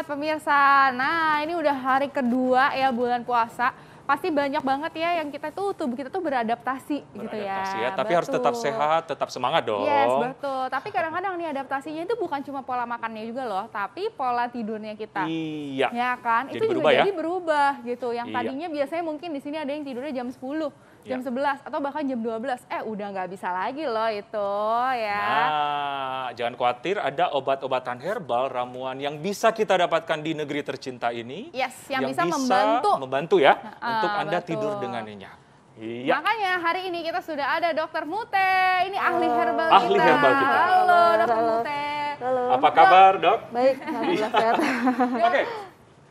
sehat pemirsa. Nah, ini udah hari kedua ya bulan puasa pasti banyak banget ya yang kita tuh tubuh kita tuh beradaptasi, beradaptasi gitu ya. ya. Tapi betul. harus tetap sehat, tetap semangat dong. Yes, betul. Tapi kadang-kadang nih adaptasinya itu bukan cuma pola makannya juga loh, tapi pola tidurnya kita. Iya. Ya kan? Jadi itu berubah juga ya? jadi berubah gitu. Yang iya. tadinya biasanya mungkin di sini ada yang tidurnya jam 10 iya. jam ya. 11 atau bahkan jam 12. Eh udah nggak bisa lagi loh itu ya. Nah, jangan khawatir ada obat-obatan herbal ramuan yang bisa kita dapatkan di negeri tercinta ini. Yes, yang, yang bisa, bisa membantu membantu ya uh untuk Anda betul. tidur dengan nyenyak. Iya. Makanya hari ini kita sudah ada Dokter Mute, ini ahli herbal ahli kita. herbal kita. Halo Dokter Mute. Halo. Apa kabar Dok? Baik, alhamdulillah sehat. Oke.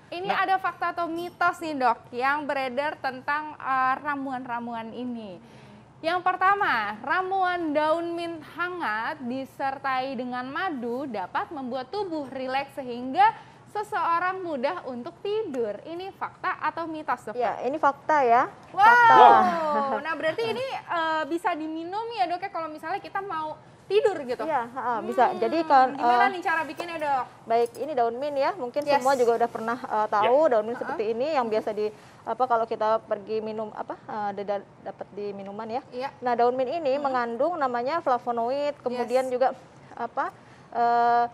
Ini nah. ada fakta atau mitos nih dok yang beredar tentang eh, ramuan-ramuan uh, ramuan -ramuan ini. Yang pertama, ramuan daun mint hangat disertai dengan madu dapat membuat tubuh rileks sehingga seseorang mudah untuk tidur. Ini fakta atau mitos, Dok? Ya, ini fakta ya. Wow. Fakta. Nah, berarti ini uh, bisa diminum ya, Dok, ya, kalau misalnya kita mau tidur gitu. Iya, uh, bisa. Hmm, Jadi kalau gimana uh, nih cara bikinnya, Dok? Baik, ini daun mint ya. Mungkin yes. semua juga udah pernah uh, tahu yeah. daun mint uh -huh. seperti ini yang hmm. biasa di apa kalau kita pergi minum apa uh, dapat di minuman ya. Yeah. Nah, daun mint ini hmm. mengandung namanya flavonoid, kemudian yes. juga apa uh,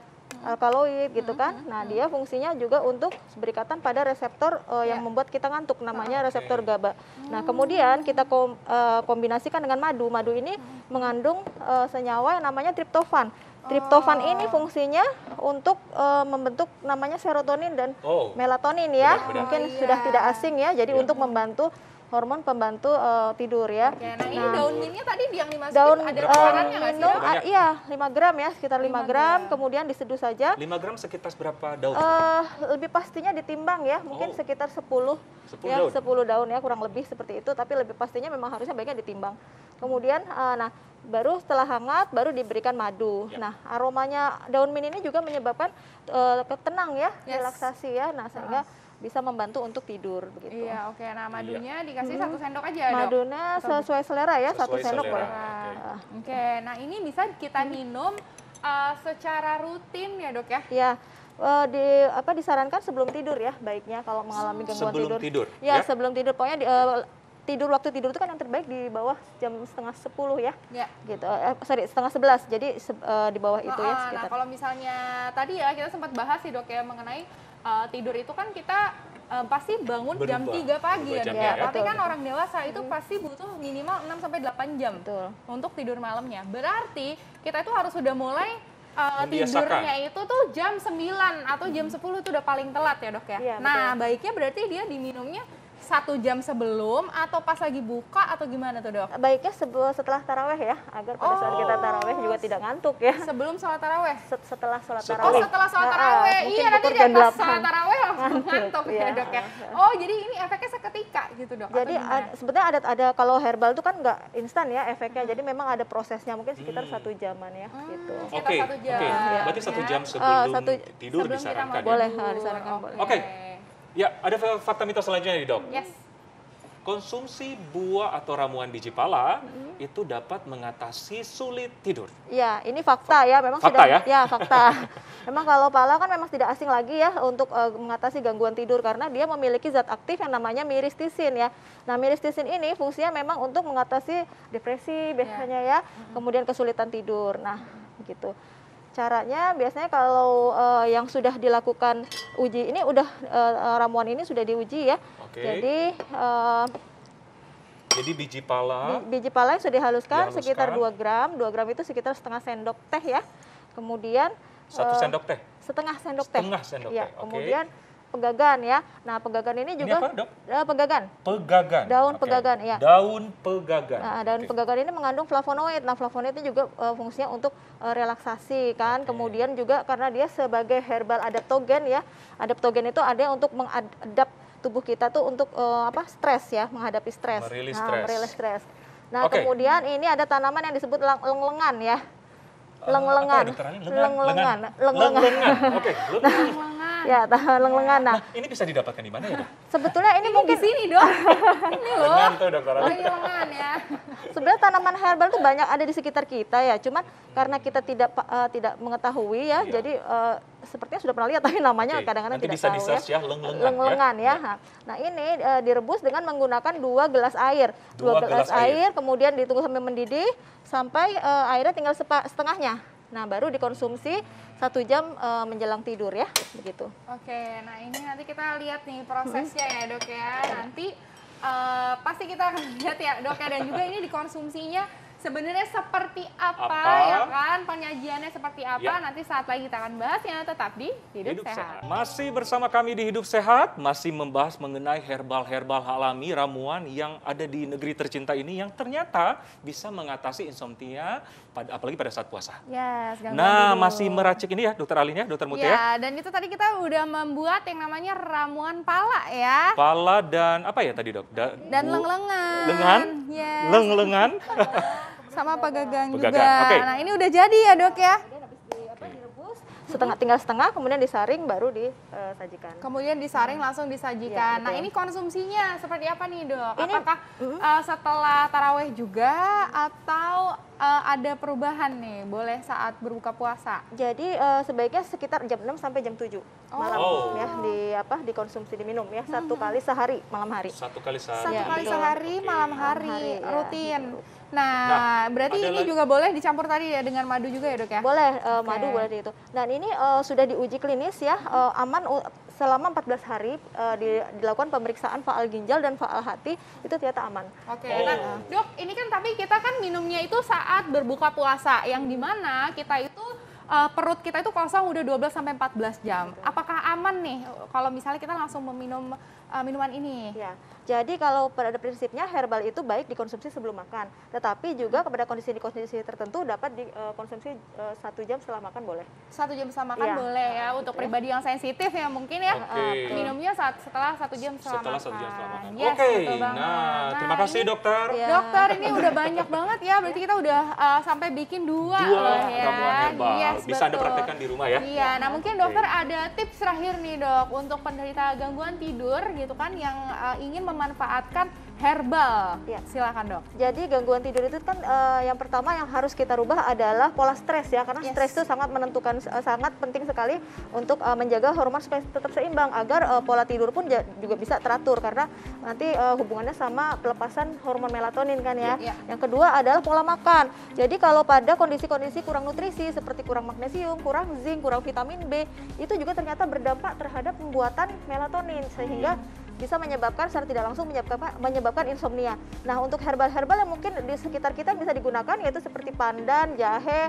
alkaloid gitu kan. Nah, dia fungsinya juga untuk berikatan pada reseptor uh, yang ya. membuat kita ngantuk namanya ah, reseptor GABA. Nah, hmm. kemudian kita kom, uh, kombinasikan dengan madu. Madu ini mengandung uh, senyawa yang namanya triptofan. Triptofan oh. ini fungsinya untuk uh, membentuk namanya serotonin dan oh. melatonin ya. Benar, Mungkin oh, sudah iya. tidak asing ya. Jadi yeah. untuk membantu hormon pembantu uh, tidur ya. Oke, nah, nah ini daun mintnya tadi yang dimasukin daun, ada takarannya eh, uh, minum, uh, Iya, 5 gram ya, sekitar 5, 5 gram, gram, kemudian diseduh saja. 5 gram sekitar berapa daun? Uh, lebih pastinya ditimbang ya, mungkin oh. sekitar 10, 10 ya, daun. 10 daun ya kurang lebih seperti itu, tapi lebih pastinya memang harusnya baiknya ditimbang. Kemudian uh, nah baru setelah hangat baru diberikan madu. Ya. Nah, aromanya daun mint ini juga menyebabkan uh, ketenang ya, yes. relaksasi ya. Nah, sehingga uh -huh bisa membantu untuk tidur begitu. Iya, oke. Okay. Nah, iya. madunya iya. dikasih hmm. satu sendok aja dok. Madunya sesuai selera ya, satu sendok boleh. Ya. Oke. Okay. Nah, okay. Nah, ini bisa kita minum uh, secara rutin ya, Dok ya? Iya. Uh, di apa disarankan sebelum tidur ya baiknya kalau mengalami hmm. gangguan sebelum tidur. tidur ya, ya sebelum tidur pokoknya di, uh, tidur waktu tidur itu kan yang terbaik di bawah jam setengah sepuluh ya, ya. gitu eh, sorry setengah sebelas jadi se, uh, di bawah nah, itu ya nah, sekitar. Nah kalau misalnya tadi ya kita sempat bahas sih dok ya mengenai uh, tidur itu kan kita uh, pasti bangun Berubah. Ya, jam 3 pagi jam ya, ya. Tapi Tapi kan orang dewasa itu hmm. pasti butuh minimal 6 sampai 8 jam betul. untuk tidur malamnya. Berarti kita itu harus sudah mulai uh, tidurnya itu tuh jam 9 atau jam 10 itu udah paling telat ya, Dok ya. ya nah, baiknya berarti dia diminumnya satu jam sebelum atau pas lagi buka atau gimana tuh dok? Baiknya sebelum setelah taraweh ya, agar pada oh. saat kita oh. taraweh juga tidak ngantuk ya. Sebelum sholat taraweh? Set, setelah sholat taraweh. Oh setelah sholat taraweh, iya nanti dia pas sholat taraweh langsung ngantuk, ya. ya dok ya. Oh jadi ini efeknya seketika gitu dok? Jadi sebetulnya ada ada kalau herbal itu kan nggak instan ya efeknya, hmm. jadi memang ada prosesnya mungkin sekitar hmm. satu jaman ya hmm. gitu. Oke, okay. Okay. Berarti ya. satu jam eh, sebelum uh, satu, tidur sebelum disarankan ya? Boleh, eh, disarankan oh, boleh. Oke. Okay. Ya, ada fakta mitos selanjutnya nih dok. Yes. Konsumsi buah atau ramuan biji pala mm-hmm. itu dapat mengatasi sulit tidur. Ya, ini fakta, ya, memang fakta sudah. Ya, ya fakta. memang kalau pala kan memang tidak asing lagi ya untuk uh, mengatasi gangguan tidur karena dia memiliki zat aktif yang namanya miristisin ya. Nah, miristisin ini fungsinya memang untuk mengatasi depresi biasanya ya, ya. Mm-hmm. kemudian kesulitan tidur. Nah, gitu. Caranya biasanya kalau uh, yang sudah dilakukan uji ini udah uh, ramuan ini sudah diuji ya. Oke. Jadi uh, jadi biji pala. Biji pala yang sudah dihaluskan, dihaluskan sekitar 2 gram. 2 gram itu sekitar setengah sendok teh ya. Kemudian satu sendok teh. Setengah sendok teh. Setengah sendok iya, teh. Ya, okay. Kemudian pegagan ya. Nah, pegagan ini juga ini apa, dok? Eh, pegagan. Pegagan. Daun okay. pegagan ya. Daun pegagan. Nah, daun okay. pegagan ini mengandung flavonoid. Nah, flavonoid itu juga uh, fungsinya untuk uh, relaksasi kan. Okay. Kemudian juga karena dia sebagai herbal adaptogen ya. Adaptogen itu ada untuk mengadap tubuh kita tuh untuk uh, apa? stres ya, menghadapi stres. Merilis nah, stres. Nah, stres. Nah, okay. kemudian ini ada tanaman yang disebut leng ya. ya Lenglengan. lengengan, lenglengan. Oke. lenglengan. Ya, tahu leng-lengan. Nah, nah, ini bisa didapatkan di mana ya? Dok? Sebetulnya ini, ini mungkin di sini, Dok. ini loh. Lengan tuh, Dok. lengan ya. Sebenarnya tanaman herbal itu banyak ada di sekitar kita ya. Cuman karena kita tidak uh, tidak mengetahui ya, iya. jadi uh, sepertinya sudah pernah lihat tapi namanya kadang-kadang okay. tidak bisa tahu di ya. ya lengan lengan ya. ya. Iya. Nah, ini uh, direbus dengan menggunakan dua gelas air. Dua, dua gelas, gelas air, air kemudian ditunggu sampai mendidih sampai uh, airnya tinggal setengahnya. Nah, baru dikonsumsi satu jam e, menjelang tidur ya, begitu. Oke, nah ini nanti kita lihat nih prosesnya hmm. ya dok ya. Nanti e, pasti kita akan lihat ya dok ya dan juga ini dikonsumsinya sebenarnya seperti apa, apa ya kan penyajiannya seperti apa ya. nanti saat lagi kita akan bahas ya tetap di hidup, hidup sehat. sehat masih bersama kami di hidup sehat masih membahas mengenai herbal herbal alami ramuan yang ada di negeri tercinta ini yang ternyata bisa mengatasi insomnia pada apalagi pada saat puasa yes, nah dulu. masih meracik ini ya dokter Alin ya, dokter Mutia ya dan itu tadi kita udah membuat yang namanya ramuan pala ya pala dan apa ya tadi dok da, dan leng-lengan lengan yes. sama pegagan, gagang juga. Okay. Nah ini udah jadi ya dok ya? setengah tinggal setengah kemudian disaring baru disajikan eh, kemudian disaring langsung disajikan ya, nah ini konsumsinya seperti apa nih dok ini, apakah uh, -huh. uh, setelah taraweh juga atau uh, ada perubahan nih boleh saat berbuka puasa jadi uh, sebaiknya sekitar jam 6 sampai jam 7 oh. malam oh. ya di apa dikonsumsi diminum ya satu hmm. kali sehari malam hari satu kali sehari satu kali iya, sehari malam hari, malam iya, gitu. rutin Nah, nah berarti ini lagi. juga boleh dicampur tadi ya dengan madu juga ya dok ya? Boleh, uh, eh, okay. madu boleh itu. Dan ini uh, sudah diuji klinis ya, uh, aman selama 14 hari uh, dilakukan pemeriksaan faal ginjal dan faal hati itu ternyata aman. Oke. Okay. Oh. Nah, dok, ini kan tapi kita kan minumnya itu saat berbuka puasa yang dimana kita itu uh, perut kita itu kosong udah 12 sampai 14 jam. apa aman nih kalau misalnya kita langsung meminum uh, minuman ini? Ya. Jadi kalau pada prinsipnya herbal itu baik dikonsumsi sebelum makan, tetapi juga hmm. kepada kondisi-kondisi tertentu dapat dikonsumsi eh, eh, satu jam setelah makan boleh. Satu jam setelah makan ya. boleh ya nah, untuk gitu ya. pribadi yang sensitif ya mungkin ya okay. minumnya saat setelah satu jam setelah, setelah makan. makan. Yes, Oke. Okay. Nah, nah, terima kasih dokter. Ya. Dokter ini udah banyak banget ya, berarti ya. kita udah uh, sampai bikin dua, dua ya herbal. Iya, iya, iya, yes, Bisa betul. Anda praktekkan di rumah ya. Iya, nah mungkin dokter okay. ada tips terakhir nih dok untuk penderita gangguan tidur gitu kan yang uh, ingin memanfaatkan herbal. Ya. Silakan dok. Jadi gangguan tidur itu kan uh, yang pertama yang harus kita rubah adalah pola stres ya karena yes. stres itu sangat menentukan uh, sangat penting sekali untuk uh, menjaga hormon supaya tetap seimbang agar uh, pola tidur pun juga bisa teratur karena nanti uh, hubungannya sama pelepasan hormon melatonin kan ya. ya. Yang kedua adalah pola makan. Jadi kalau pada kondisi-kondisi kurang nutrisi seperti kurang magnesium, kurang zinc, kurang vitamin B itu juga ternyata berdampak terhadap pembuatan melatonin sehingga hmm bisa menyebabkan secara tidak langsung menyebabkan menyebabkan insomnia. Nah, untuk herbal-herbal yang mungkin di sekitar kita bisa digunakan yaitu seperti pandan, jahe,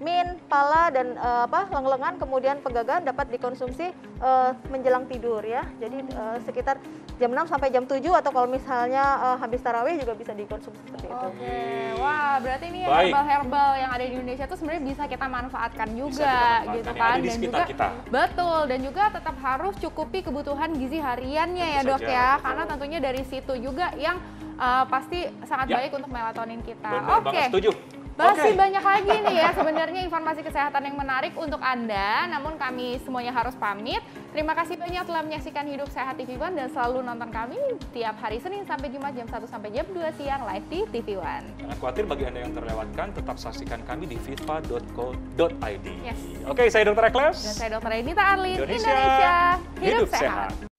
mint, pala dan uh, apa leng kemudian pegagan dapat dikonsumsi uh, menjelang tidur ya. Jadi uh, sekitar jam 6 sampai jam 7 atau kalau misalnya uh, habis tarawih juga bisa dikonsumsi seperti itu. Oke. Wah, berarti ini herbal-herbal yang ada di Indonesia itu sebenarnya bisa kita manfaatkan juga kita manfaatkan, gitu kan dan juga kita. betul dan juga tetap harus cukupi kebutuhan gizi hariannya Tentu ya, Dok saja, ya. Betul. Karena tentunya dari situ juga yang uh, pasti sangat ya. baik untuk melatonin kita. Oke. Okay. Setuju. Masih okay. banyak lagi nih ya sebenarnya informasi kesehatan yang menarik untuk Anda. Namun kami semuanya harus pamit. Terima kasih banyak telah menyaksikan Hidup Sehat TV One dan selalu nonton kami tiap hari Senin sampai Jumat jam 1 sampai jam 2 siang live di TV One. Jangan khawatir bagi Anda yang terlewatkan, tetap saksikan kami di viva.co.id. Yes. Oke, okay, saya Dr. Ekles. Dan saya Dr. Edita Arlin. Indonesia, Indonesia Hidup, Hidup Sehat. sehat.